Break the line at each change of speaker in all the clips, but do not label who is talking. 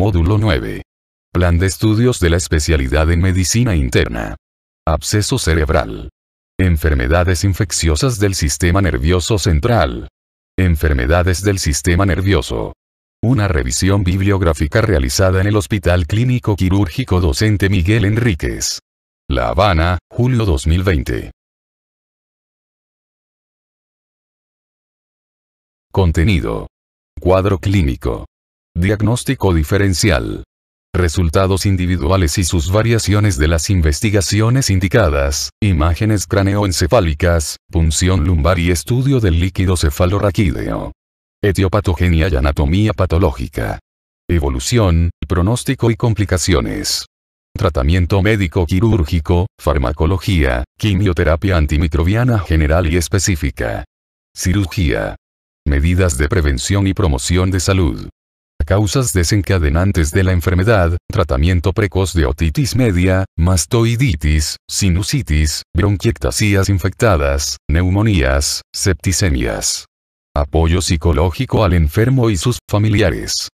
Módulo 9. Plan de estudios de la especialidad en medicina interna. Absceso cerebral.
Enfermedades infecciosas del sistema nervioso central. Enfermedades del sistema nervioso. Una revisión bibliográfica realizada en el Hospital Clínico
Quirúrgico Docente Miguel Enríquez. La Habana, julio 2020. Contenido. Cuadro clínico diagnóstico diferencial. Resultados
individuales y sus variaciones de las investigaciones indicadas, imágenes craneoencefálicas, punción lumbar y estudio del líquido cefalorraquídeo. Etiopatogenia y anatomía patológica. Evolución, pronóstico y complicaciones. Tratamiento médico quirúrgico, farmacología, quimioterapia antimicrobiana general y específica. Cirugía. Medidas de prevención y promoción de salud. Causas desencadenantes de la enfermedad, tratamiento precoz de otitis media, mastoiditis, sinusitis, bronquiectasías
infectadas, neumonías, septicemias. Apoyo psicológico al enfermo y sus familiares.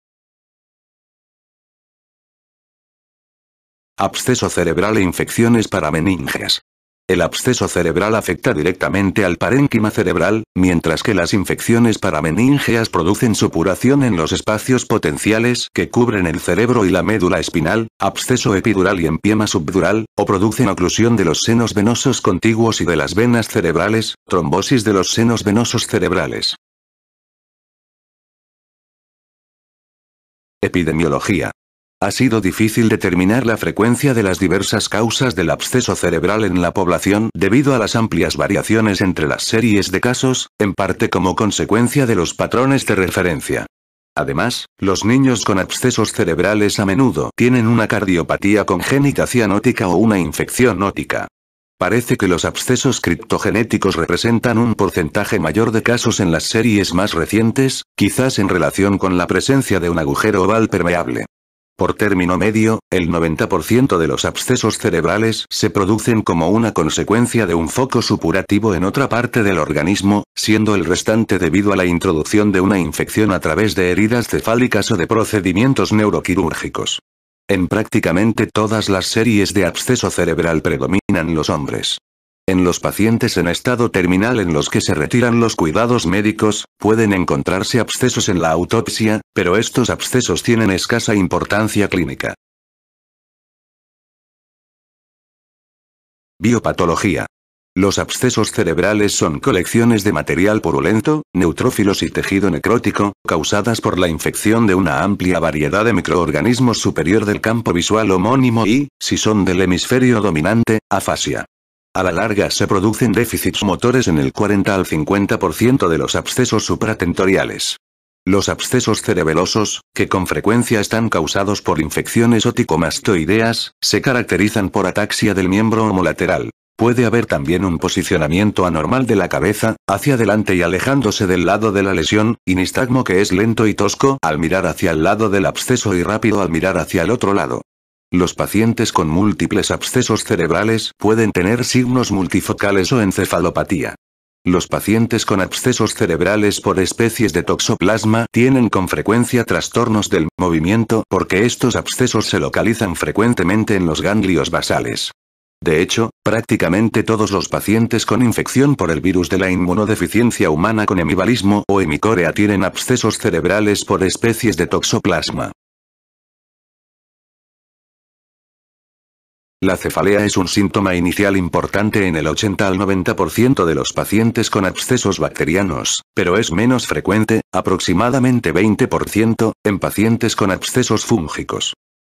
Absceso cerebral e infecciones para meninges. El absceso
cerebral afecta directamente al parénquima cerebral, mientras que las infecciones parameningeas producen supuración en los espacios potenciales que cubren el cerebro y la médula espinal, absceso epidural y empiema subdural, o producen oclusión de los senos venosos contiguos y
de las venas cerebrales, trombosis de los senos venosos cerebrales. Epidemiología ha sido difícil
determinar la frecuencia de las diversas causas del absceso cerebral en la población debido a las amplias variaciones entre las series de casos, en parte como consecuencia de los patrones de referencia. Además, los niños con abscesos cerebrales a menudo tienen una cardiopatía congénita cianótica o una infección ótica. Parece que los abscesos criptogenéticos representan un porcentaje mayor de casos en las series más recientes, quizás en relación con la presencia de un agujero oval permeable. Por término medio, el 90% de los abscesos cerebrales se producen como una consecuencia de un foco supurativo en otra parte del organismo, siendo el restante debido a la introducción de una infección a través de heridas cefálicas o de procedimientos neuroquirúrgicos. En prácticamente todas las series de absceso cerebral predominan los hombres. En los pacientes en estado terminal en los que se retiran los cuidados médicos, pueden encontrarse
abscesos en la autopsia, pero estos abscesos tienen escasa importancia clínica. Biopatología. Los abscesos cerebrales son colecciones de material purulento, neutrófilos y tejido
necrótico, causadas por la infección de una amplia variedad de microorganismos superior del campo visual homónimo y, si son del hemisferio dominante, afasia. A la larga se producen déficits motores en el 40 al 50% de los abscesos supratentoriales. Los abscesos cerebelosos, que con frecuencia están causados por infecciones oticomastoideas, se caracterizan por ataxia del miembro homolateral. Puede haber también un posicionamiento anormal de la cabeza, hacia adelante y alejándose del lado de la lesión, y nistagmo que es lento y tosco al mirar hacia el lado del absceso y rápido al mirar hacia el otro lado. Los pacientes con múltiples abscesos cerebrales pueden tener signos multifocales o encefalopatía. Los pacientes con abscesos cerebrales por especies de toxoplasma tienen con frecuencia trastornos del movimiento porque estos abscesos se localizan frecuentemente en los ganglios basales. De hecho, prácticamente todos los pacientes con infección por el virus de la inmunodeficiencia humana con hemibalismo o hemicorea tienen
abscesos cerebrales por especies de toxoplasma. La cefalea es un síntoma inicial importante en el 80 al
90% de los pacientes con abscesos bacterianos, pero es menos frecuente, aproximadamente 20%, en pacientes con abscesos fúngicos.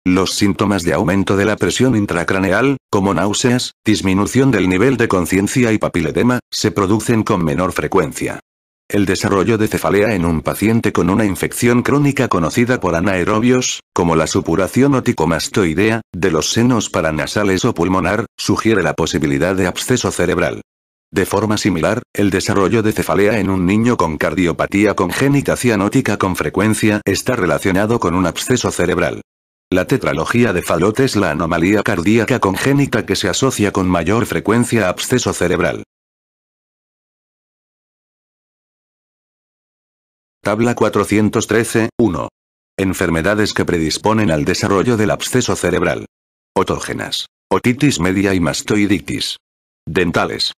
Los síntomas de aumento de la presión intracraneal, como náuseas, disminución del nivel de conciencia y papiledema, se producen con menor frecuencia. El desarrollo de cefalea en un paciente con una infección crónica conocida por anaerobios, como la supuración oticomastoidea, de los senos paranasales o pulmonar, sugiere la posibilidad de absceso cerebral. De forma similar, el desarrollo de cefalea en un niño con cardiopatía congénita cianótica con frecuencia está relacionado con un absceso cerebral. La tetralogía de
Fallot es la anomalía cardíaca congénita que se asocia con mayor frecuencia a absceso cerebral. Tabla 413, 1. Enfermedades que predisponen al desarrollo del absceso
cerebral. Otógenas. Otitis media y mastoiditis. Dentales.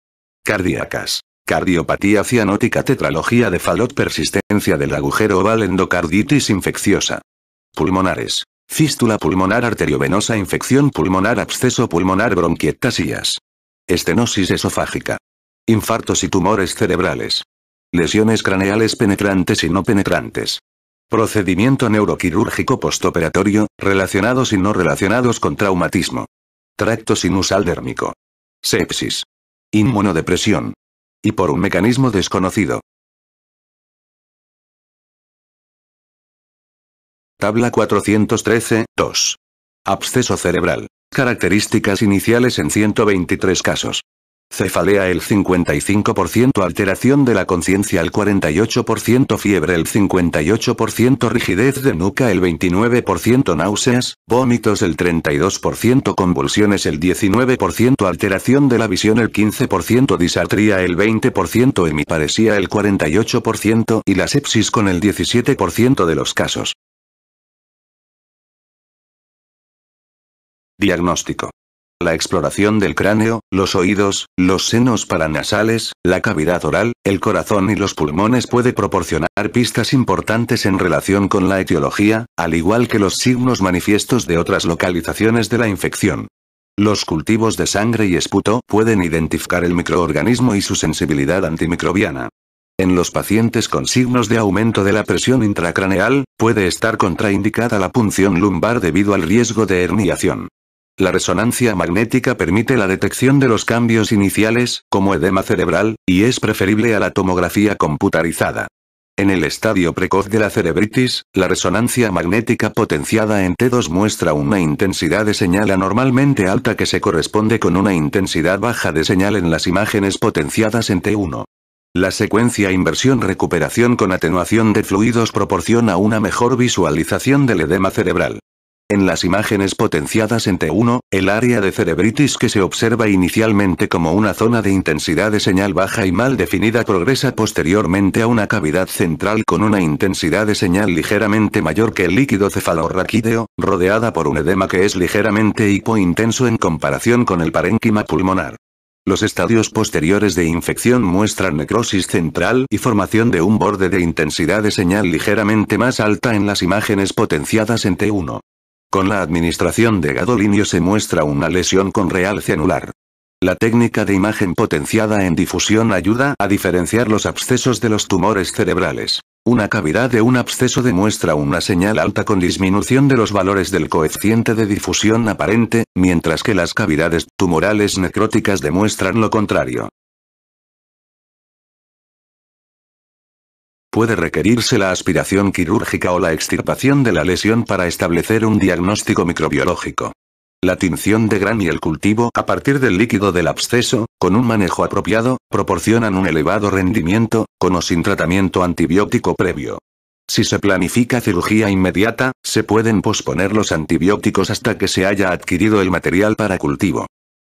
Cardíacas. Cardiopatía cianótica tetralogía de falot persistencia del agujero oval endocarditis infecciosa. Pulmonares. Fístula pulmonar arteriovenosa infección pulmonar absceso pulmonar bronquiectasias. Estenosis esofágica. Infartos y tumores cerebrales lesiones craneales penetrantes y no penetrantes. Procedimiento neuroquirúrgico postoperatorio, relacionados y no relacionados
con traumatismo. Tracto sinusal dérmico. Sepsis. Inmunodepresión. Y por un mecanismo desconocido. Tabla 413, 2. Absceso cerebral. Características iniciales en 123 casos. Cefalea
el 55% alteración de la conciencia el 48% fiebre el 58% rigidez de nuca el 29% náuseas, vómitos el 32% convulsiones el 19% alteración de la visión el 15% disartría el 20% hemiparesía el 48% y la sepsis con el
17% de los casos. Diagnóstico la exploración del cráneo, los oídos, los senos
paranasales, la cavidad oral, el corazón y los pulmones puede proporcionar pistas importantes en relación con la etiología, al igual que los signos manifiestos de otras localizaciones de la infección. Los cultivos de sangre y esputo pueden identificar el microorganismo y su sensibilidad antimicrobiana. En los pacientes con signos de aumento de la presión intracraneal, puede estar contraindicada la punción lumbar debido al riesgo de herniación. La resonancia magnética permite la detección de los cambios iniciales, como edema cerebral, y es preferible a la tomografía computarizada. En el estadio precoz de la cerebritis, la resonancia magnética potenciada en T2 muestra una intensidad de señal anormalmente alta que se corresponde con una intensidad baja de señal en las imágenes potenciadas en T1. La secuencia inversión-recuperación con atenuación de fluidos proporciona una mejor visualización del edema cerebral. En las imágenes potenciadas en T1, el área de cerebritis que se observa inicialmente como una zona de intensidad de señal baja y mal definida progresa posteriormente a una cavidad central con una intensidad de señal ligeramente mayor que el líquido cefalorraquídeo, rodeada por un edema que es ligeramente hipointenso en comparación con el parénquima pulmonar. Los estadios posteriores de infección muestran necrosis central y formación de un borde de intensidad de señal ligeramente más alta en las imágenes potenciadas en T1. Con la administración de gadolinio se muestra una lesión con realce anular. La técnica de imagen potenciada en difusión ayuda a diferenciar los abscesos de los tumores cerebrales. Una cavidad de un absceso demuestra una señal alta con disminución de los valores del coeficiente de difusión
aparente, mientras que las cavidades tumorales necróticas demuestran lo contrario. Puede requerirse la aspiración quirúrgica o la extirpación de la lesión para establecer un diagnóstico microbiológico.
La tinción de gran y el cultivo a partir del líquido del absceso, con un manejo apropiado, proporcionan un elevado rendimiento, con o sin tratamiento antibiótico previo. Si se planifica cirugía inmediata, se pueden posponer los antibióticos hasta que se haya adquirido el material para cultivo.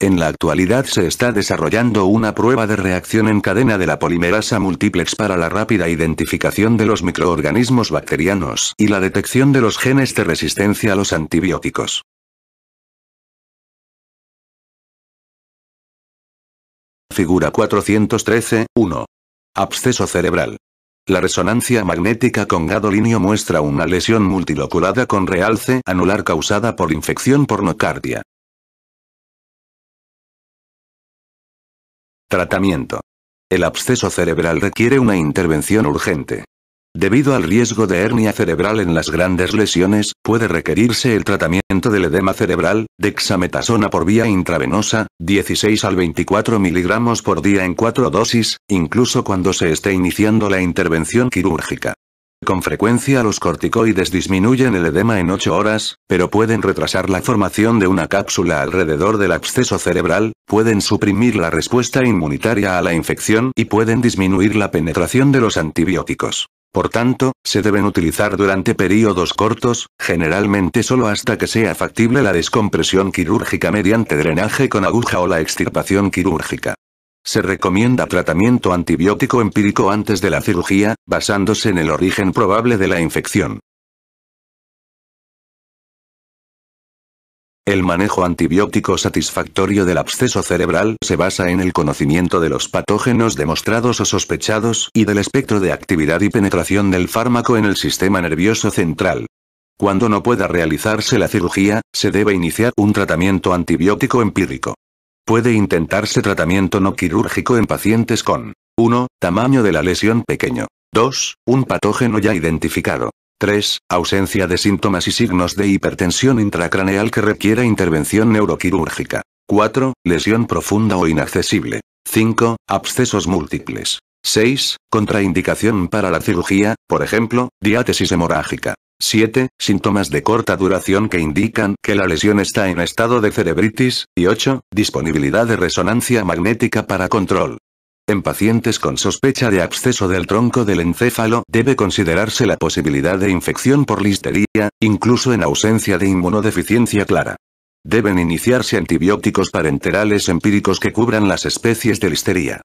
En la actualidad se está desarrollando una prueba de reacción en cadena de la polimerasa multiplex para la rápida identificación de los microorganismos
bacterianos y la detección de los genes de resistencia a los antibióticos. Figura 413, 1. Absceso cerebral. La resonancia magnética con gadolinio muestra una lesión multiloculada con realce anular causada por infección por nocardia. Tratamiento. El absceso cerebral requiere una intervención urgente. Debido al
riesgo de hernia cerebral en las grandes lesiones, puede requerirse el tratamiento del edema cerebral, dexametasona por vía intravenosa, 16 al 24 miligramos por día en cuatro dosis, incluso cuando se esté iniciando la intervención quirúrgica. Con frecuencia los corticoides disminuyen el edema en 8 horas, pero pueden retrasar la formación de una cápsula alrededor del absceso cerebral, pueden suprimir la respuesta inmunitaria a la infección y pueden disminuir la penetración de los antibióticos. Por tanto, se deben utilizar durante períodos cortos, generalmente solo hasta que sea factible la descompresión quirúrgica mediante drenaje con aguja o la extirpación quirúrgica. Se
recomienda tratamiento antibiótico empírico antes de la cirugía, basándose en el origen probable de la infección. El manejo antibiótico satisfactorio del absceso cerebral se basa en el conocimiento de
los patógenos demostrados o sospechados y del espectro de actividad y penetración del fármaco en el sistema nervioso central. Cuando no pueda realizarse la cirugía, se debe iniciar un tratamiento antibiótico empírico. Puede intentarse tratamiento no quirúrgico en pacientes con 1. Tamaño de la lesión pequeño. 2. Un patógeno ya identificado. 3. Ausencia de síntomas y signos de hipertensión intracraneal que requiera intervención neuroquirúrgica. 4. Lesión profunda o inaccesible. 5. Abscesos múltiples. 6. Contraindicación para la cirugía, por ejemplo, diátesis hemorrágica. 7. Síntomas de corta duración que indican que la lesión está en estado de cerebritis. Y 8. Disponibilidad de resonancia magnética para control. En pacientes con sospecha de absceso del tronco del encéfalo debe considerarse la posibilidad de infección por listeria, incluso en ausencia de inmunodeficiencia clara. Deben iniciarse antibióticos parenterales empíricos que cubran las especies de listeria.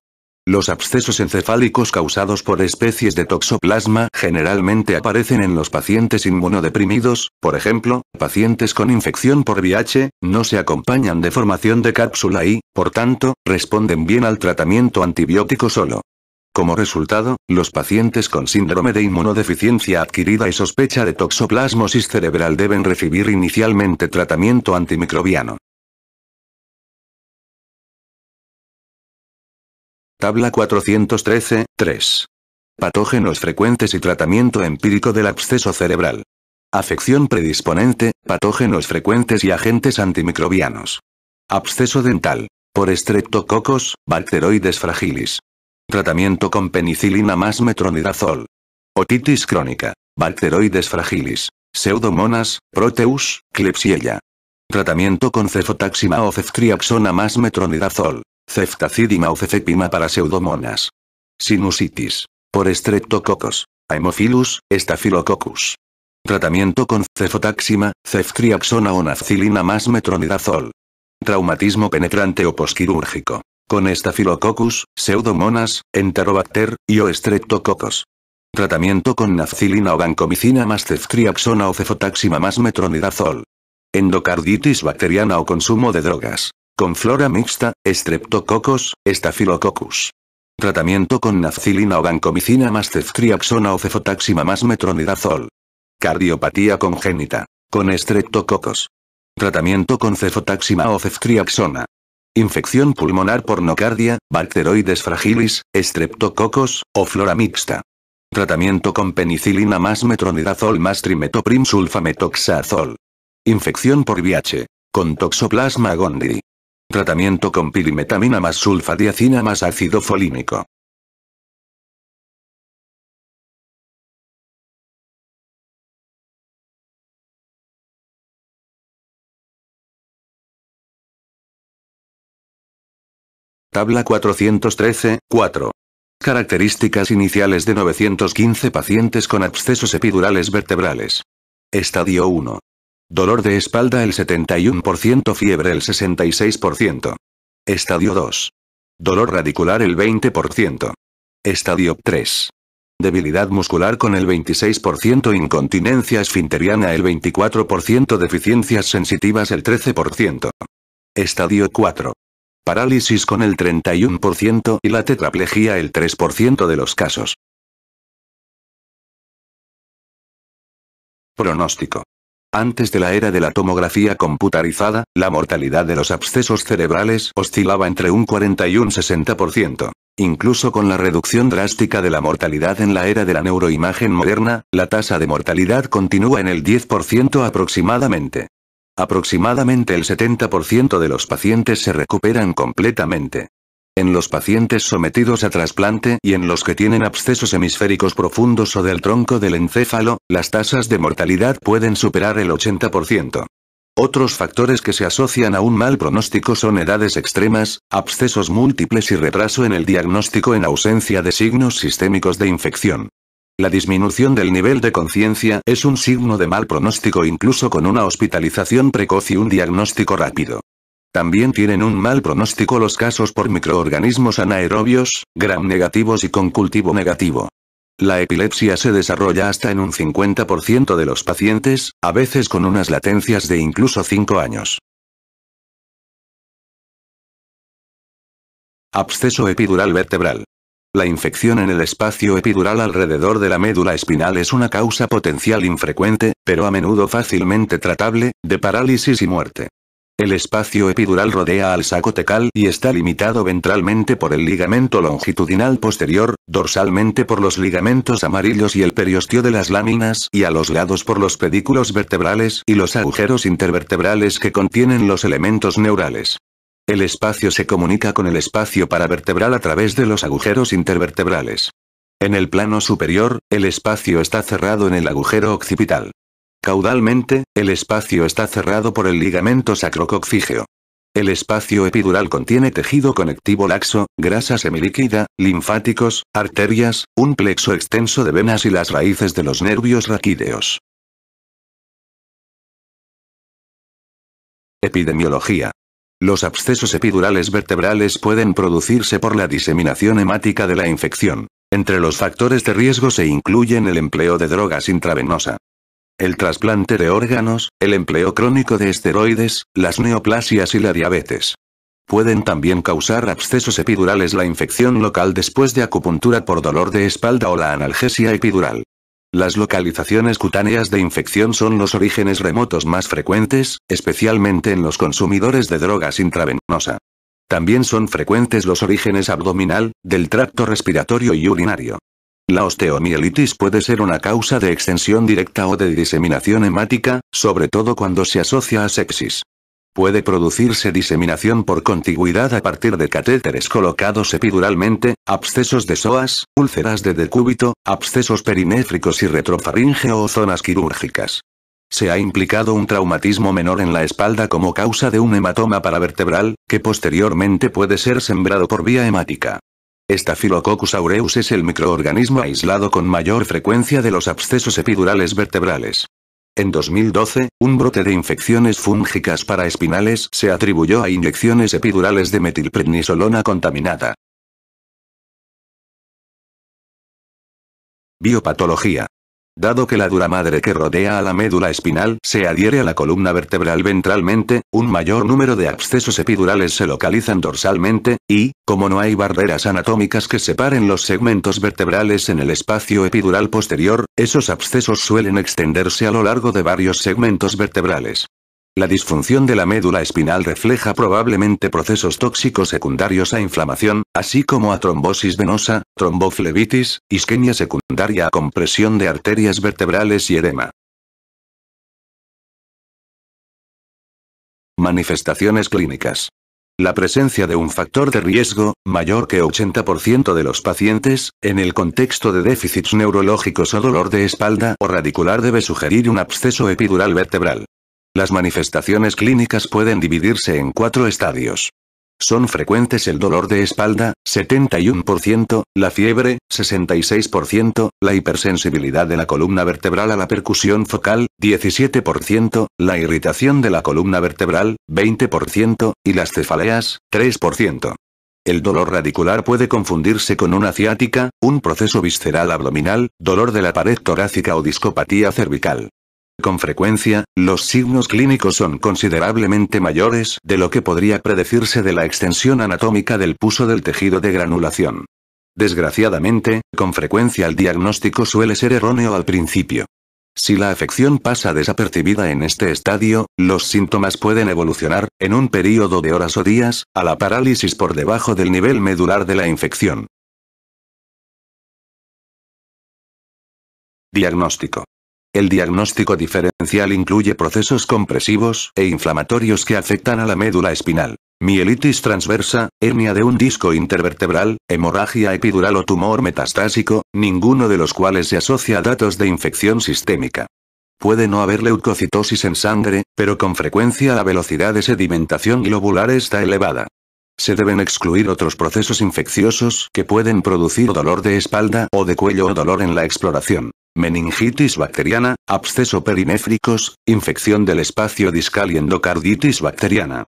Los abscesos encefálicos causados por especies de toxoplasma generalmente aparecen en los pacientes inmunodeprimidos, por ejemplo, pacientes con infección por VIH, no se acompañan de formación de cápsula y, por tanto, responden bien al tratamiento antibiótico solo. Como resultado, los pacientes con síndrome de inmunodeficiencia
adquirida y sospecha de toxoplasmosis cerebral deben recibir inicialmente tratamiento antimicrobiano. Tabla 413, 3. Patógenos frecuentes y tratamiento
empírico del absceso cerebral. Afección predisponente, patógenos frecuentes y agentes antimicrobianos. Absceso dental. Por estreptococos, bacteroides fragilis. Tratamiento con penicilina más metronidazol. Otitis crónica. Bacteroides fragilis. Pseudomonas, Proteus, Klebsiella. Tratamiento con cefotaxima o ceftriaxona más metronidazol ceftacidima o cefepima para pseudomonas. Sinusitis. Por estreptococos, Haemophilus, Staphylococcus. Tratamiento con cefotaxima, ceftriaxona o nafcilina más metronidazol. Traumatismo penetrante o posquirúrgico. Con estafilococcus, Pseudomonas, Enterobacter, y o Streptococcus. Tratamiento con nafcilina o vancomicina más ceftriaxona o cefotaxima más metronidazol. Endocarditis bacteriana o consumo de drogas. Con flora mixta, estreptococos, estafilococos. Tratamiento con nafcilina o vancomicina más ceftriaxona o cefotaxima más metronidazol. Cardiopatía congénita. Con estreptococos. Tratamiento con cefotaxima o ceftriaxona. Infección pulmonar por nocardia, bacteroides fragilis, estreptococos, o flora mixta. Tratamiento con penicilina más metronidazol más trimetoprim sulfametoxazol. Infección por VIH.
Con toxoplasma gondii. Tratamiento con pirimetamina más sulfadiacina más ácido folínico. Tabla 413, 4. Características iniciales de 915 pacientes con abscesos
epidurales vertebrales. Estadio 1. Dolor de espalda el 71%, fiebre el 66%. Estadio 2. Dolor radicular el 20%. Estadio 3. Debilidad muscular con el 26%, incontinencia esfinteriana el 24%, deficiencias sensitivas el
13%. Estadio 4. Parálisis con el 31% y la tetraplejía el 3% de los casos. Pronóstico. Antes de la era de la tomografía computarizada,
la mortalidad de los abscesos cerebrales oscilaba entre un 40 y un 60%. Incluso con la reducción drástica de la mortalidad en la era de la neuroimagen moderna, la tasa de mortalidad continúa en el 10% aproximadamente. Aproximadamente el 70% de los pacientes se recuperan completamente. En los pacientes sometidos a trasplante y en los que tienen abscesos hemisféricos profundos o del tronco del encéfalo, las tasas de mortalidad pueden superar el 80%. Otros factores que se asocian a un mal pronóstico son edades extremas, abscesos múltiples y retraso en el diagnóstico en ausencia de signos sistémicos de infección. La disminución del nivel de conciencia es un signo de mal pronóstico incluso con una hospitalización precoz y un diagnóstico rápido. También tienen un mal pronóstico los casos por microorganismos anaerobios, gram negativos y con cultivo negativo. La epilepsia se desarrolla hasta en un
50% de los pacientes, a veces con unas latencias de incluso 5 años. Absceso epidural vertebral. La infección en el espacio epidural alrededor de la médula espinal es una
causa potencial infrecuente, pero a menudo fácilmente tratable, de parálisis y muerte. El espacio epidural rodea al saco tecal y está limitado ventralmente por el ligamento longitudinal posterior, dorsalmente por los ligamentos amarillos y el periostio de las láminas y a los lados por los pedículos vertebrales y los agujeros intervertebrales que contienen los elementos neurales. El espacio se comunica con el espacio paravertebral a través de los agujeros intervertebrales. En el plano superior, el espacio está cerrado en el agujero occipital. Caudalmente, el espacio está cerrado por el ligamento sacrocoxígeo. El espacio epidural contiene tejido conectivo laxo, grasa
semilíquida, linfáticos, arterias, un plexo extenso de venas y las raíces de los nervios raquídeos. Epidemiología. Los abscesos epidurales vertebrales pueden producirse por la
diseminación hemática de la infección. Entre los factores de riesgo se incluyen el empleo de drogas intravenosa, el trasplante de órganos, el empleo crónico de esteroides, las neoplasias y la diabetes. Pueden también causar abscesos epidurales la infección local después de acupuntura por dolor de espalda o la analgesia epidural. Las localizaciones cutáneas de infección son los orígenes remotos más frecuentes, especialmente en los consumidores de drogas intravenosa. También son frecuentes los orígenes abdominal, del tracto respiratorio y urinario. La osteomielitis puede ser una causa de extensión directa o de diseminación hemática, sobre todo cuando se asocia a sepsis. Puede producirse diseminación por contigüidad a partir de catéteres colocados epiduralmente, abscesos de psoas, úlceras de decúbito, abscesos perinéfricos y retrofaringe o zonas quirúrgicas. Se ha implicado un traumatismo menor en la espalda como causa de un hematoma paravertebral, que posteriormente puede ser sembrado por vía hemática. Staphylococcus aureus es el microorganismo aislado con mayor frecuencia de los abscesos epidurales vertebrales. En 2012, un brote de infecciones fúngicas para
espinales se atribuyó a inyecciones epidurales de metilprednisolona contaminada. Biopatología Dado que la dura madre que rodea a la médula espinal se adhiere a la columna vertebral ventralmente,
un mayor número de abscesos epidurales se localizan dorsalmente, y, como no hay barreras anatómicas que separen los segmentos vertebrales en el espacio epidural posterior, esos abscesos suelen extenderse a lo largo de varios segmentos vertebrales. La disfunción de la médula espinal refleja probablemente procesos tóxicos secundarios a inflamación, así como a
trombosis venosa, tromboflebitis, isquemia secundaria a compresión de arterias vertebrales y edema. Manifestaciones clínicas. La presencia de un factor de riesgo, mayor que
80% de los pacientes, en el contexto de déficits neurológicos o dolor de espalda o radicular debe sugerir un absceso epidural vertebral. Las manifestaciones clínicas pueden dividirse en cuatro estadios. Son frecuentes el dolor de espalda, 71%, la fiebre, 66%, la hipersensibilidad de la columna vertebral a la percusión focal, 17%, la irritación de la columna vertebral, 20%, y las cefaleas, 3%. El dolor radicular puede confundirse con una ciática, un proceso visceral abdominal, dolor de la pared torácica o discopatía cervical. Con frecuencia, los signos clínicos son considerablemente mayores de lo que podría predecirse de la extensión anatómica del puso del tejido de granulación. Desgraciadamente, con frecuencia el diagnóstico suele ser erróneo al principio. Si la afección pasa desapercibida en este estadio, los síntomas pueden evolucionar,
en un período de horas o días, a la parálisis por debajo del nivel medular de la infección. Diagnóstico. El diagnóstico diferencial incluye procesos compresivos e inflamatorios que
afectan a la médula espinal. Mielitis transversa, hernia de un disco intervertebral, hemorragia epidural o tumor metastásico, ninguno de los cuales se asocia a datos de infección sistémica. Puede no haber leucocitosis en sangre, pero con frecuencia la velocidad de sedimentación globular está elevada. Se deben excluir otros procesos infecciosos que pueden producir dolor de espalda o de cuello o dolor en la exploración meningitis bacteriana, absceso perinéfricos, infección del espacio discal y endocarditis bacteriana.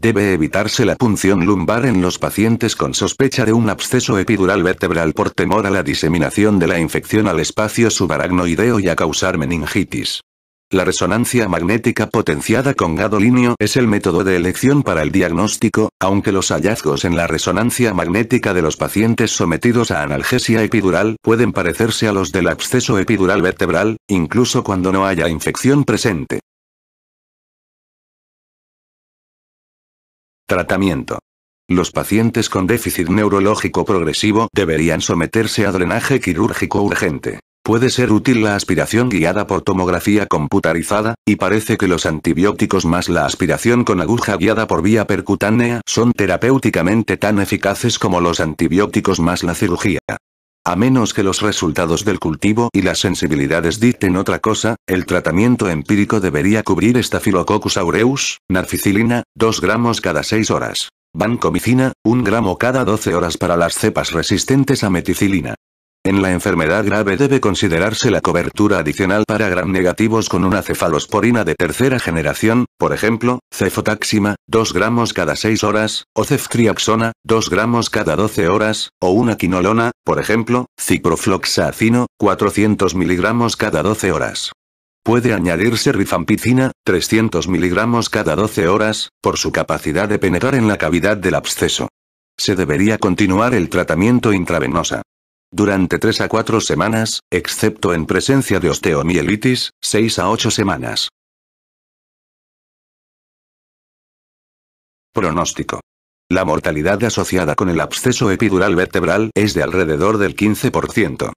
Debe evitarse la punción lumbar en los pacientes con sospecha de un absceso epidural vertebral por temor a la diseminación de la infección al espacio subaracnoideo y a causar meningitis. La resonancia magnética potenciada con gadolinio es el método de elección para el diagnóstico, aunque los hallazgos en la resonancia magnética de los pacientes sometidos a analgesia epidural pueden parecerse a los del absceso epidural vertebral,
incluso cuando no haya infección presente. Tratamiento. Los pacientes con déficit neurológico
progresivo deberían someterse a drenaje quirúrgico urgente. Puede ser útil la aspiración guiada por tomografía computarizada, y parece que los antibióticos más la aspiración con aguja guiada por vía percutánea son terapéuticamente tan eficaces como los antibióticos más la cirugía. A menos que los resultados del cultivo y las sensibilidades dicten otra cosa, el tratamiento empírico debería cubrir Staphylococcus aureus, narficilina, 2 gramos cada 6 horas. Vancomicina, 1 gramo cada 12 horas para las cepas resistentes a meticilina. En la enfermedad grave debe considerarse la cobertura adicional para gram negativos con una cefalosporina de tercera generación, por ejemplo, cefotaxima, 2 gramos cada 6 horas, o ceftriaxona, 2 gramos cada 12 horas, o una quinolona, por ejemplo, ciprofloxacino, 400 miligramos cada 12 horas. Puede añadirse rifampicina, 300 miligramos cada 12 horas, por su capacidad de penetrar en la cavidad del absceso. Se debería continuar el tratamiento
intravenosa. Durante 3 a 4 semanas, excepto en presencia de osteomielitis, 6 a 8 semanas. Pronóstico. La mortalidad asociada con el absceso epidural vertebral
es de alrededor del 15%.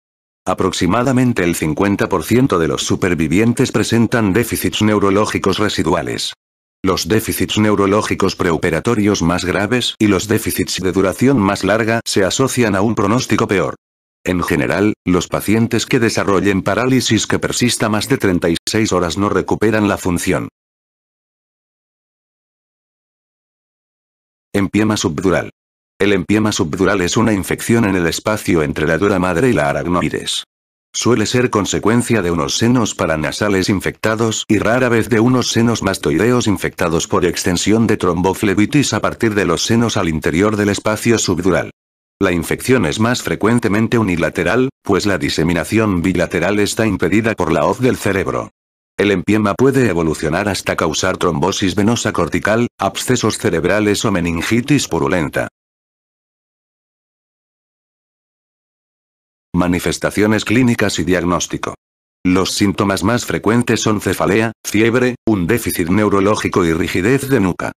Aproximadamente el 50% de los supervivientes presentan déficits neurológicos residuales. Los déficits neurológicos preoperatorios más graves y los déficits de duración más larga se asocian a un pronóstico peor. En general, los pacientes que desarrollen parálisis que persista
más de 36 horas no recuperan la función. Empiema subdural. El empiema subdural es una infección
en el espacio entre la dura madre y la aracnoides. Suele ser consecuencia de unos senos paranasales infectados y rara vez de unos senos mastoideos infectados por extensión de tromboflebitis a partir de los senos al interior del espacio subdural. La infección es más frecuentemente unilateral, pues la diseminación bilateral está impedida por la hoz del cerebro. El empiema puede evolucionar hasta causar trombosis venosa cortical,
abscesos cerebrales o meningitis purulenta. Manifestaciones clínicas y diagnóstico. Los
síntomas más frecuentes son cefalea, fiebre, un déficit neurológico y rigidez de nuca.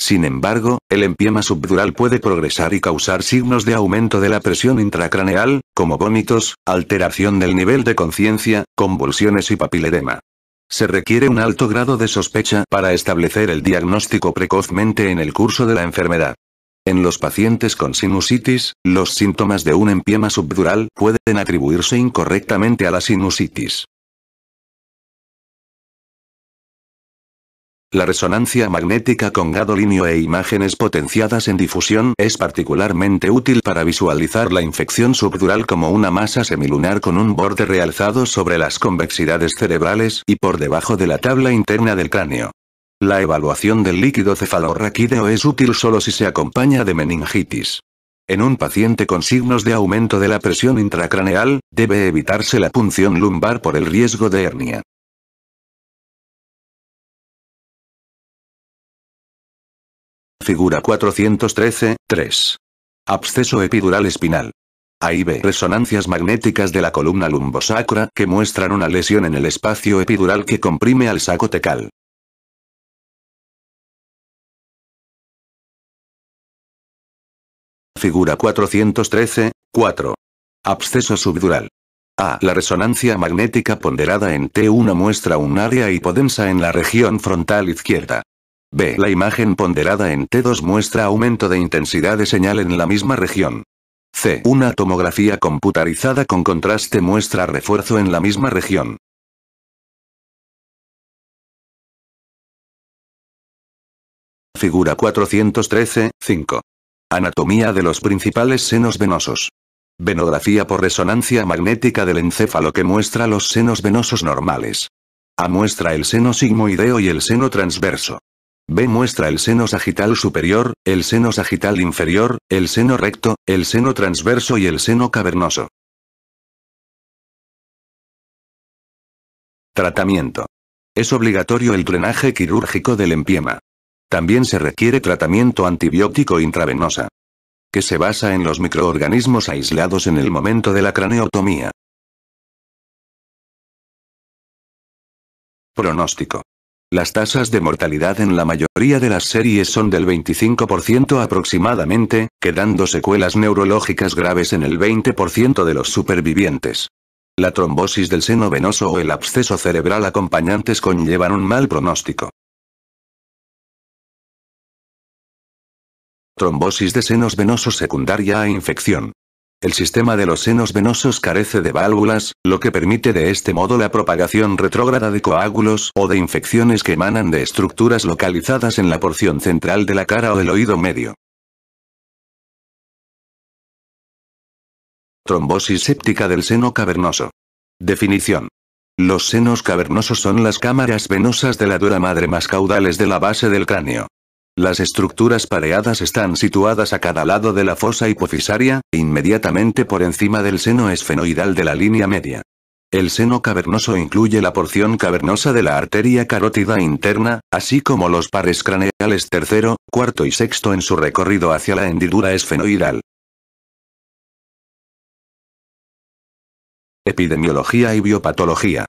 Sin embargo, el empiema subdural puede progresar y causar signos de aumento de la presión intracraneal, como vómitos, alteración del nivel de conciencia, convulsiones y papiledema. Se requiere un alto grado de sospecha para establecer el diagnóstico precozmente en el curso de la enfermedad. En los pacientes con sinusitis, los síntomas
de un empiema subdural pueden atribuirse incorrectamente a la sinusitis. La resonancia magnética con
gadolinio e imágenes potenciadas en difusión es particularmente útil para visualizar la infección subdural como una masa semilunar con un borde realzado sobre las convexidades cerebrales y por debajo de la tabla interna del cráneo. La evaluación del líquido cefalorraquídeo es útil solo si se acompaña de meningitis. En un paciente con signos
de aumento de la presión intracraneal, debe evitarse la punción lumbar por el riesgo de hernia. figura 413, 3. Absceso epidural espinal.
Ahí ve resonancias magnéticas de la columna lumbosacra que muestran una lesión en el
espacio epidural que comprime al saco tecal. Figura 413, 4. Absceso subdural. A. La resonancia magnética ponderada en
T1 muestra un área hipodensa en la región frontal izquierda. B. La imagen ponderada en T2 muestra aumento de intensidad de señal en la misma región. C.
Una tomografía computarizada con contraste muestra refuerzo en la misma región. Figura 413, 5. Anatomía de los principales senos venosos.
Venografía por resonancia magnética del encéfalo que muestra los senos venosos normales. A muestra el seno sigmoideo y el seno transverso. B muestra el
seno sagital superior, el seno sagital inferior, el seno recto, el seno transverso y el seno cavernoso. Tratamiento. Es obligatorio el drenaje quirúrgico del empiema. También
se requiere tratamiento antibiótico intravenosa, que se basa en los microorganismos
aislados en el momento de la craneotomía. Pronóstico. Las tasas de mortalidad en la mayoría de las
series son del 25% aproximadamente, quedando secuelas neurológicas graves en el 20% de los supervivientes. La trombosis del seno venoso o el absceso
cerebral acompañantes conllevan un mal pronóstico. Trombosis de senos venosos secundaria a infección.
El sistema de los senos venosos carece de válvulas, lo que permite de este modo la propagación retrógrada de coágulos o de infecciones que emanan de estructuras localizadas en la porción
central de la cara o el oído medio. Trombosis séptica del seno cavernoso. Definición. Los
senos cavernosos son las cámaras venosas de la dura madre más caudales de la base del cráneo. Las estructuras pareadas están situadas a cada lado de la fosa hipofisaria, e inmediatamente por encima del seno esfenoidal de la línea media. El seno cavernoso incluye la porción cavernosa de la arteria carótida interna, así como los pares craneales
tercero, cuarto y sexto en su recorrido hacia la hendidura esfenoidal. Epidemiología y biopatología.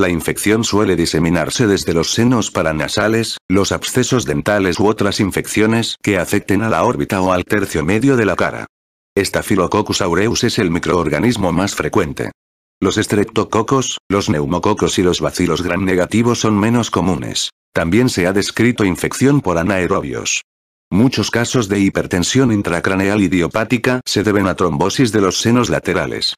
La
infección suele diseminarse desde los senos paranasales, los abscesos dentales u otras infecciones que afecten a la órbita o al tercio medio de la cara. Staphylococcus aureus es el microorganismo más frecuente. Los estreptococos, los neumococos y los bacilos gran negativos son menos comunes. También se ha descrito infección por anaerobios.
Muchos casos de hipertensión intracraneal idiopática se deben a trombosis de los senos laterales.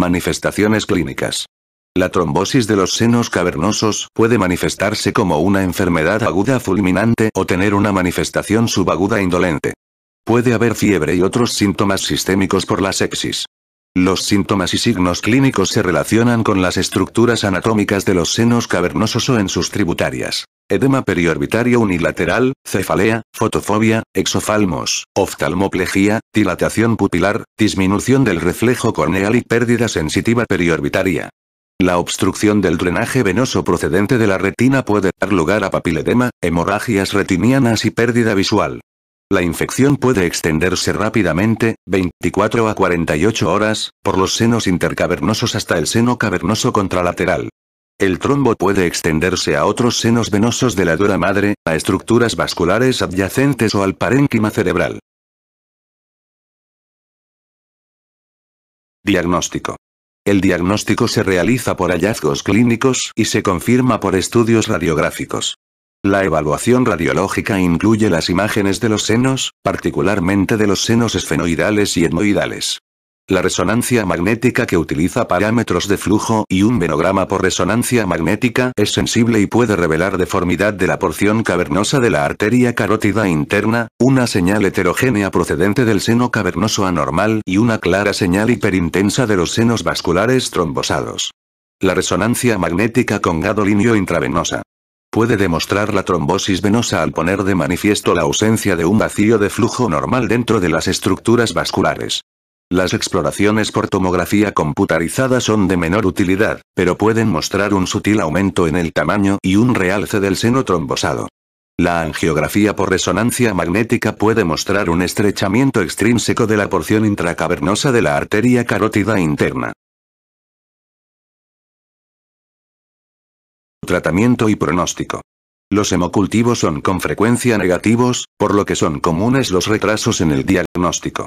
Manifestaciones clínicas. La trombosis de los senos cavernosos puede
manifestarse como una enfermedad aguda fulminante o tener una manifestación subaguda indolente. Puede haber fiebre y otros síntomas sistémicos por la sepsis. Los síntomas y signos clínicos se relacionan con las estructuras anatómicas de los senos cavernosos o en sus tributarias. Edema periorbitario unilateral, cefalea, fotofobia, exofalmos, oftalmoplejía, dilatación pupilar, disminución del reflejo corneal y pérdida sensitiva periorbitaria. La obstrucción del drenaje venoso procedente de la retina puede dar lugar a papiledema, hemorragias retinianas y pérdida visual. La infección puede extenderse rápidamente, 24 a 48 horas, por los senos intercavernosos hasta el seno cavernoso contralateral. El trombo puede extenderse a
otros senos venosos de la dura madre, a estructuras vasculares adyacentes o al parénquima cerebral. Diagnóstico. El diagnóstico se realiza por hallazgos clínicos y se confirma por estudios
radiográficos. La evaluación radiológica incluye las imágenes de los senos, particularmente de los senos esfenoidales y etmoidales. La resonancia magnética que utiliza parámetros de flujo y un venograma por resonancia magnética es sensible y puede revelar deformidad de la porción cavernosa de la arteria carótida interna, una señal heterogénea procedente del seno cavernoso anormal y una clara señal hiperintensa de los senos vasculares trombosados. La resonancia magnética con gadolinio intravenosa puede demostrar la trombosis venosa al poner de manifiesto la ausencia de un vacío de flujo normal dentro de las estructuras vasculares. Las exploraciones por tomografía computarizada son de menor utilidad, pero pueden mostrar un sutil aumento en el tamaño y un realce del seno trombosado. La angiografía por resonancia magnética puede
mostrar un estrechamiento extrínseco de la porción intracavernosa de la arteria carótida interna. tratamiento y pronóstico. Los hemocultivos son con frecuencia negativos, por lo que son comunes
los retrasos en el diagnóstico.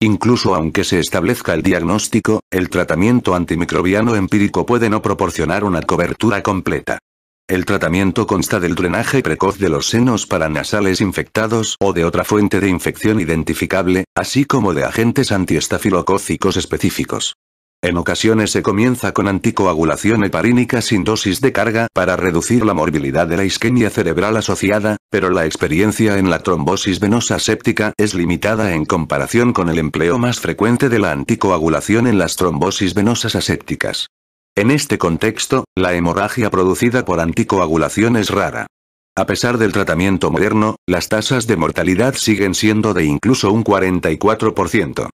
Incluso aunque se establezca el diagnóstico, el tratamiento antimicrobiano empírico puede no proporcionar una cobertura completa. El tratamiento consta del drenaje precoz de los senos paranasales infectados o de otra fuente de infección identificable, así como de agentes antiestafilocócicos específicos. En ocasiones se comienza con anticoagulación heparínica sin dosis de carga para reducir la morbilidad de la isquemia cerebral asociada, pero la experiencia en la trombosis venosa séptica es limitada en comparación con el empleo más frecuente de la anticoagulación en las trombosis venosas asépticas. En este contexto, la hemorragia producida por anticoagulación es rara. A pesar del tratamiento moderno, las tasas de mortalidad siguen siendo
de incluso un 44%.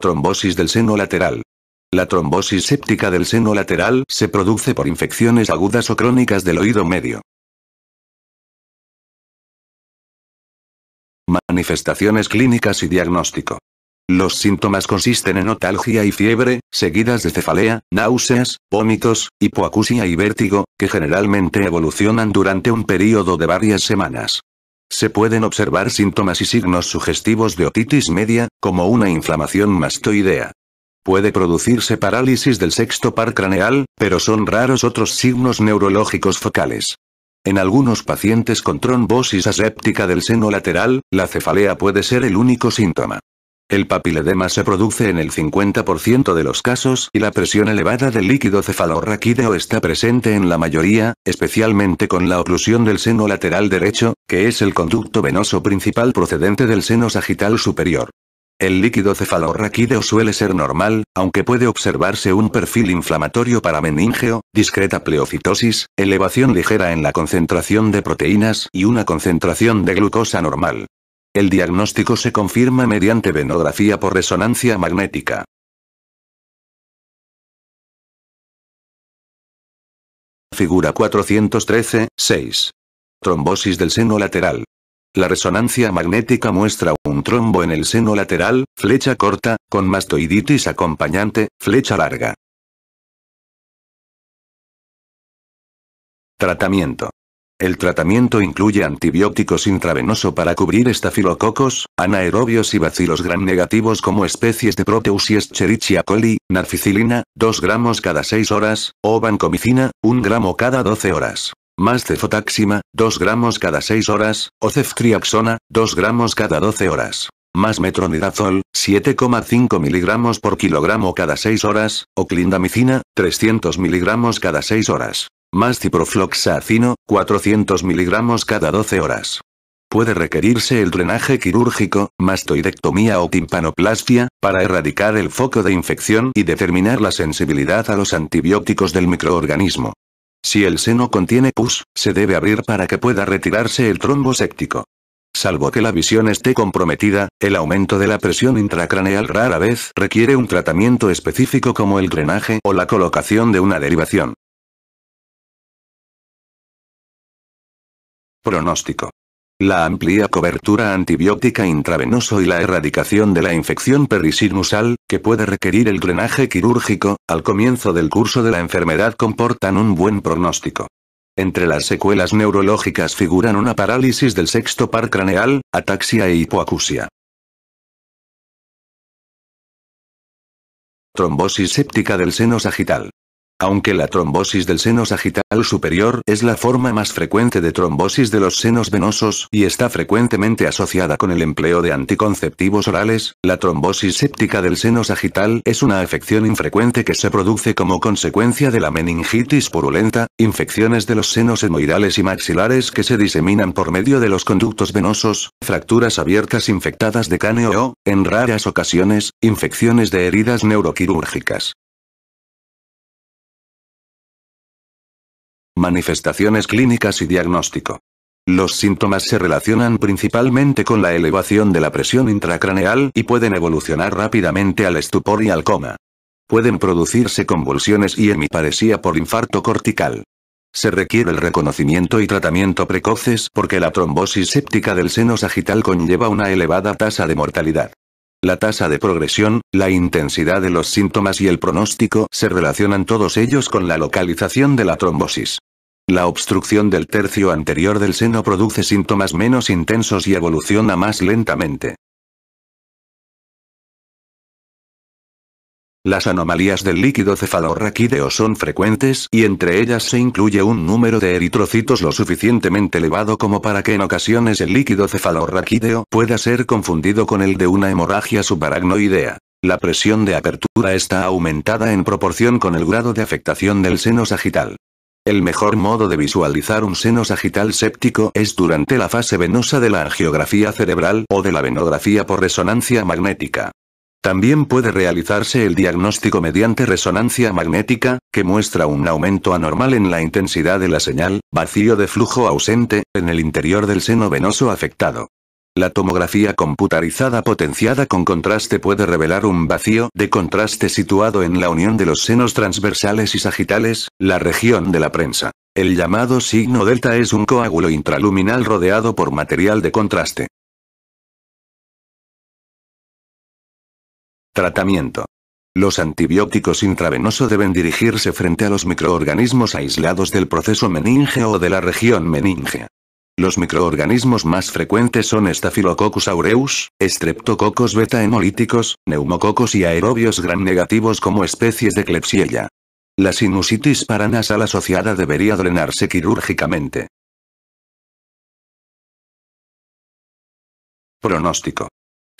Trombosis del seno lateral. La trombosis séptica del seno lateral se produce por infecciones agudas o crónicas del oído medio. Manifestaciones clínicas y diagnóstico.
Los síntomas consisten en otalgia y fiebre, seguidas de cefalea, náuseas, vómitos, hipoacusia y vértigo, que generalmente evolucionan durante un período de varias semanas. Se pueden observar síntomas y signos sugestivos de otitis media, como una inflamación mastoidea. Puede producirse parálisis del sexto par craneal, pero son raros otros signos neurológicos focales. En algunos pacientes con trombosis aséptica del seno lateral, la cefalea puede ser el único síntoma. El papiledema se produce en el 50% de los casos y la presión elevada del líquido cefalorraquídeo está presente en la mayoría, especialmente con la oclusión del seno lateral derecho, que es el conducto venoso principal procedente del seno sagital superior. El líquido cefalorraquídeo suele ser normal, aunque puede observarse un perfil inflamatorio para meningeo, discreta pleocitosis, elevación ligera en la concentración de proteínas y una concentración de glucosa normal. El diagnóstico se confirma mediante venografía
por resonancia magnética. Figura 413, 6. Trombosis
del seno lateral. La resonancia magnética muestra un trombo en el seno lateral,
flecha corta, con mastoiditis acompañante, flecha larga. Tratamiento. El tratamiento incluye
antibióticos intravenoso para cubrir estafilococos, anaerobios y bacilos gran negativos como especies de Proteus y Escherichia coli, narficilina, 2 gramos cada 6 horas, o vancomicina, 1 gramo cada 12 horas. Más cefotaxima, 2 gramos cada 6 horas, o ceftriaxona, 2 gramos cada 12 horas más metronidazol, 7,5 miligramos por kilogramo cada 6 horas, o clindamicina, 300 miligramos cada 6 horas. Más ciprofloxacino, 400 miligramos cada 12 horas. Puede requerirse el drenaje quirúrgico, mastoidectomía o timpanoplastia, para erradicar el foco de infección y determinar la sensibilidad a los antibióticos del microorganismo. Si el seno contiene pus, se debe abrir para que pueda retirarse el trombo séptico. Salvo que la visión esté comprometida, el aumento de la presión
intracraneal rara vez requiere un tratamiento específico como el drenaje o la colocación de una derivación. Pronóstico. La amplia cobertura antibiótica intravenoso y la erradicación de la
infección perisinusal, que puede requerir el drenaje quirúrgico, al comienzo del curso de la enfermedad comportan un buen pronóstico. Entre las secuelas neurológicas figuran una
parálisis del sexto par craneal, ataxia e hipoacusia. Trombosis séptica del seno sagital.
Aunque la trombosis del seno sagital superior es la forma más frecuente de trombosis de los senos venosos y está frecuentemente asociada con el empleo de anticonceptivos orales, la trombosis séptica del seno sagital es una afección infrecuente que se produce como consecuencia de la meningitis purulenta, infecciones de los senos hemoidales y maxilares que se diseminan por medio de los conductos venosos, fracturas abiertas infectadas de cáneo o, en raras
ocasiones, infecciones de heridas neuroquirúrgicas. manifestaciones clínicas y diagnóstico. Los
síntomas se relacionan principalmente con la elevación de la presión intracraneal y pueden evolucionar rápidamente al estupor y al coma. Pueden producirse convulsiones y hemiparesía por infarto cortical. Se requiere el reconocimiento y tratamiento precoces porque la trombosis séptica del seno sagital conlleva una elevada tasa de mortalidad. La tasa de progresión, la intensidad de los síntomas y el pronóstico se relacionan todos ellos con la localización de la trombosis. La obstrucción del tercio anterior del seno produce
síntomas menos intensos y evoluciona más lentamente. Las anomalías del líquido cefalorraquídeo son
frecuentes y entre ellas se incluye un número de eritrocitos lo suficientemente elevado como para que en ocasiones el líquido cefalorraquídeo pueda ser confundido con el de una hemorragia subaracnoidea. La presión de apertura está aumentada en proporción con el grado de afectación del seno sagital. El mejor modo de visualizar un seno sagital séptico es durante la fase venosa de la angiografía cerebral o de la venografía por resonancia magnética. También puede realizarse el diagnóstico mediante resonancia magnética, que muestra un aumento anormal en la intensidad de la señal, vacío de flujo ausente, en el interior del seno venoso afectado. La tomografía computarizada potenciada con contraste puede revelar un vacío de contraste situado en la unión de los senos transversales y
sagitales, la región de la prensa. El llamado signo delta es un coágulo intraluminal rodeado por material de contraste. Tratamiento. Los antibióticos intravenoso deben dirigirse frente
a los microorganismos aislados del proceso meningeo o de la región meningea. Los microorganismos más frecuentes son Staphylococcus aureus, Streptococcus beta hemolíticos, neumococos y aerobios gram negativos como especies de Klebsiella. La sinusitis
paranasal asociada debería drenarse quirúrgicamente. Pronóstico.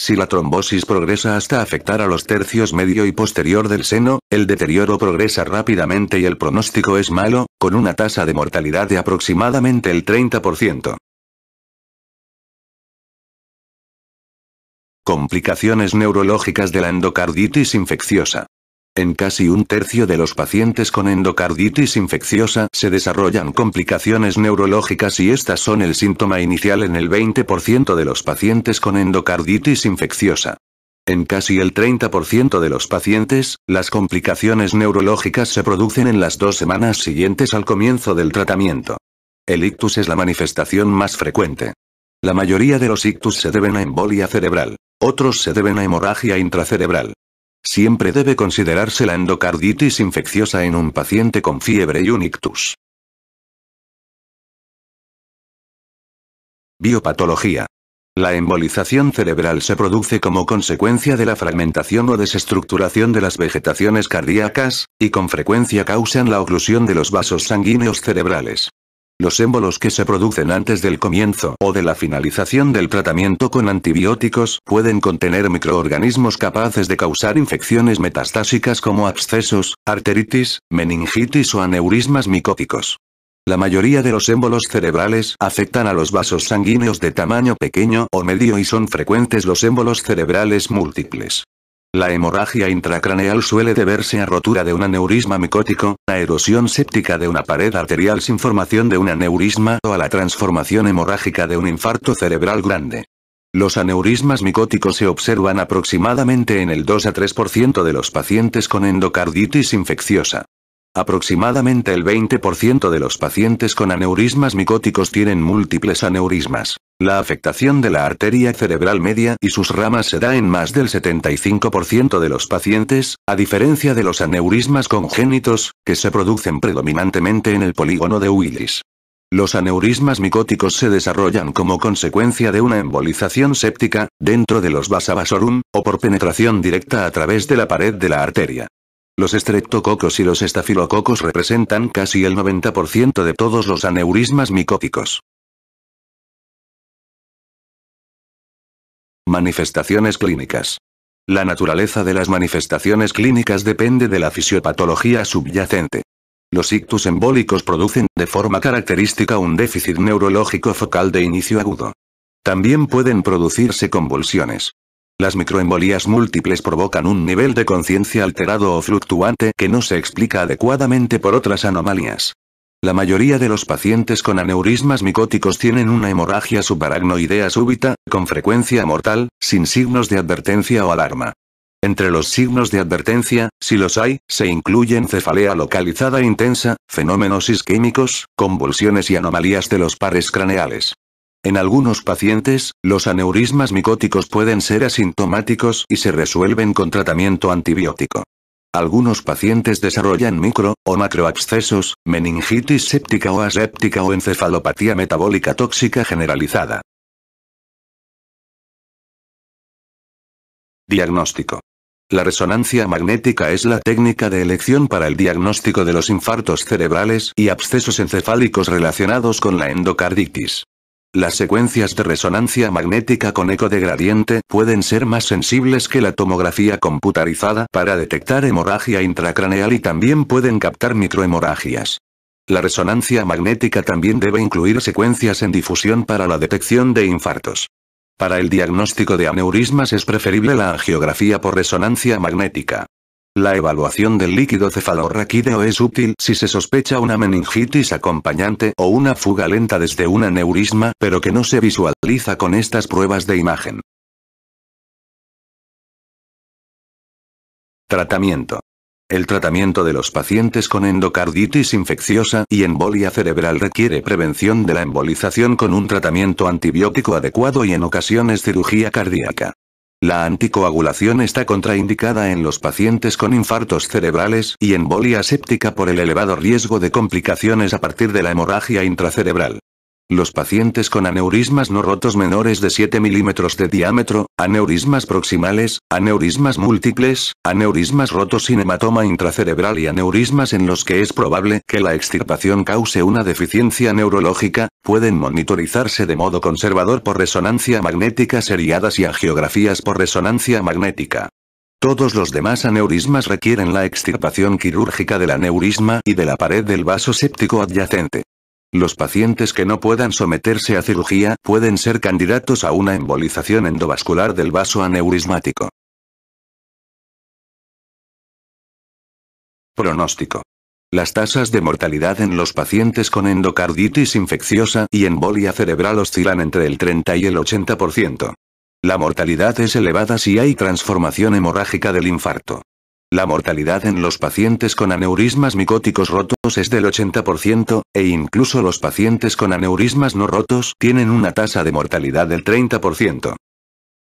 Si la trombosis progresa
hasta afectar a los tercios medio y posterior del seno, el deterioro progresa rápidamente y
el pronóstico es malo, con una tasa de mortalidad de aproximadamente el 30%. Complicaciones neurológicas de la endocarditis infecciosa. En casi un tercio de los pacientes con
endocarditis infecciosa se desarrollan complicaciones neurológicas y estas son el síntoma inicial en el 20% de los pacientes con endocarditis infecciosa. En casi el 30% de los pacientes, las complicaciones neurológicas se producen en las dos semanas siguientes al comienzo del tratamiento. El ictus es la manifestación más frecuente. La mayoría de los ictus se deben a embolia cerebral, otros se deben a hemorragia
intracerebral, Siempre debe considerarse la endocarditis infecciosa en un paciente con fiebre y un ictus. Biopatología. La embolización cerebral se produce como consecuencia de
la fragmentación o desestructuración de las vegetaciones cardíacas, y con frecuencia causan la oclusión de los vasos sanguíneos cerebrales. Los émbolos que se producen antes del comienzo o de la finalización del tratamiento con antibióticos pueden contener microorganismos capaces de causar infecciones metastásicas como abscesos, arteritis, meningitis o aneurismas micóticos. La mayoría de los émbolos cerebrales afectan a los vasos sanguíneos de tamaño pequeño o medio y son frecuentes los émbolos cerebrales múltiples. La hemorragia intracraneal suele deberse a rotura de un aneurisma micótico, a erosión séptica de una pared arterial sin formación de un aneurisma o a la transformación hemorrágica de un infarto cerebral grande. Los aneurismas micóticos se observan aproximadamente en el 2 a 3% de los pacientes con endocarditis infecciosa. Aproximadamente el 20% de los pacientes con aneurismas micóticos tienen múltiples aneurismas. La afectación de la arteria cerebral media y sus ramas se da en más del 75% de los pacientes, a diferencia de los aneurismas congénitos, que se producen predominantemente en el polígono de Willis. Los aneurismas micóticos se desarrollan como consecuencia de una embolización séptica, dentro de los vasavasorum, o por penetración directa a través de la pared de la arteria. Los estreptococos y los estafilococos
representan casi el 90% de todos los aneurismas micóticos. Manifestaciones clínicas. La naturaleza de las manifestaciones clínicas depende de la fisiopatología subyacente.
Los ictus embólicos producen de forma característica un déficit neurológico focal de inicio agudo. También pueden producirse convulsiones. Las microembolías múltiples provocan un nivel de conciencia alterado o fluctuante que no se explica adecuadamente por otras anomalías. La mayoría de los pacientes con aneurismas micóticos tienen una hemorragia subaracnoidea súbita, con frecuencia mortal, sin signos de advertencia o alarma. Entre los signos de advertencia, si los hay, se incluyen cefalea localizada intensa, fenómenos isquémicos, convulsiones y anomalías de los pares craneales. En algunos pacientes, los aneurismas micóticos pueden ser asintomáticos y se resuelven con tratamiento antibiótico. Algunos pacientes desarrollan micro o
macroabscesos, meningitis séptica o aséptica o encefalopatía metabólica tóxica generalizada. Diagnóstico. La resonancia magnética es la técnica de elección para el diagnóstico de los
infartos cerebrales y abscesos encefálicos relacionados con la endocarditis. Las secuencias de resonancia magnética con eco de gradiente pueden ser más sensibles que la tomografía computarizada para detectar hemorragia intracraneal y también pueden captar microhemorragias. La resonancia magnética también debe incluir secuencias en difusión para la detección de infartos. Para el diagnóstico de aneurismas es preferible la angiografía por resonancia magnética. La evaluación del líquido cefalorraquídeo es útil si se sospecha una meningitis acompañante o una fuga lenta desde un aneurisma, pero que
no se visualiza con estas pruebas de imagen. Tratamiento. El tratamiento de los pacientes con
endocarditis infecciosa y embolia cerebral requiere prevención de la embolización con un tratamiento antibiótico adecuado y en ocasiones cirugía cardíaca. La anticoagulación está contraindicada en los pacientes con infartos cerebrales y embolia séptica por el elevado riesgo de complicaciones a partir de la hemorragia intracerebral. Los pacientes con aneurismas no rotos menores de 7 milímetros de diámetro, aneurismas proximales, aneurismas múltiples, aneurismas rotos sin hematoma intracerebral y aneurismas en los que es probable que la extirpación cause una deficiencia neurológica, pueden monitorizarse de modo conservador por resonancia magnética seriadas y angiografías por resonancia magnética. Todos los demás aneurismas requieren la extirpación quirúrgica del aneurisma y de la pared del vaso séptico adyacente. Los pacientes que no puedan someterse a cirugía
pueden ser candidatos a una embolización endovascular del vaso aneurismático. Pronóstico. Las tasas de mortalidad en los pacientes con endocarditis infecciosa y embolia cerebral oscilan
entre el 30 y el 80%. La mortalidad es elevada si hay transformación hemorrágica del infarto. La mortalidad en los pacientes con aneurismas micóticos rotos es del 80%, e incluso los pacientes con aneurismas no rotos tienen una tasa de mortalidad del 30%.